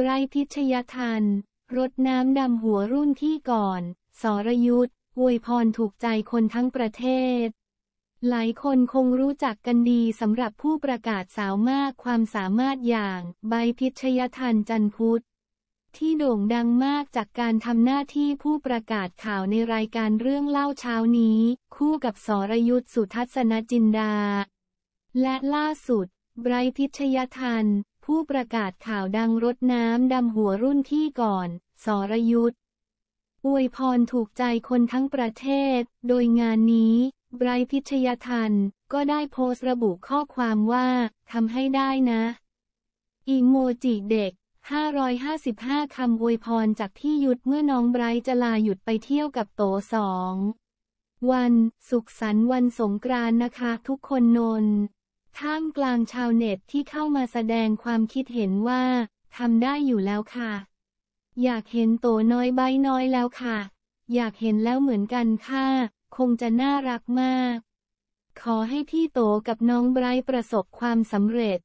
ไบรท์พิชยทันรดน้ำดำหัวรุ่นที่ก่อน สรยุทธ์อวยพรถูกใจคนทั้งประเทศ หลายคนคงรู้จักกันดีสำหรับผู้ประกาศสาวมากความสามารถอย่าง ใบพิชยทันจันพุทธ ที่โด่งดังมากจากการทำหน้าที่ผู้ประกาศข่าวในรายการเรื่องเล่าเช้านี้ คู่กับสรยุทธสุทัศนจินดา และล่าสุดไบรท์พิชยทันผู้ประกาศข่าวดังรดน้ำดำหัวรุ่นพี่ก่อน สรยุทธ อวยพรถูกใจคนทั้งประเทศ โดยงานนี้ไบรพิชยทันก็ได้โพสต์ระบุข้อความว่าทำให้ได้นะ อีโมจิเด็ก 555คำอวยพรจากพี่ยุดเมื่อน้องไบรจะลาหยุดไปเที่ยวกับโตสอง วัน สุขสันต์วันสงกรานต์นะคะ ทุกคนนนท่ามกลางชาวเน็ตที่เข้ามาแสดงความคิดเห็นว่าทำได้อยู่แล้วค่ะ อยากเห็นโตน้อยใบน้อยแล้วค่ะ อยากเห็นแล้วเหมือนกันค่ะ คงจะน่ารักมาก ขอให้พี่โตกับน้องไบรท์ประสบความสำเร็จ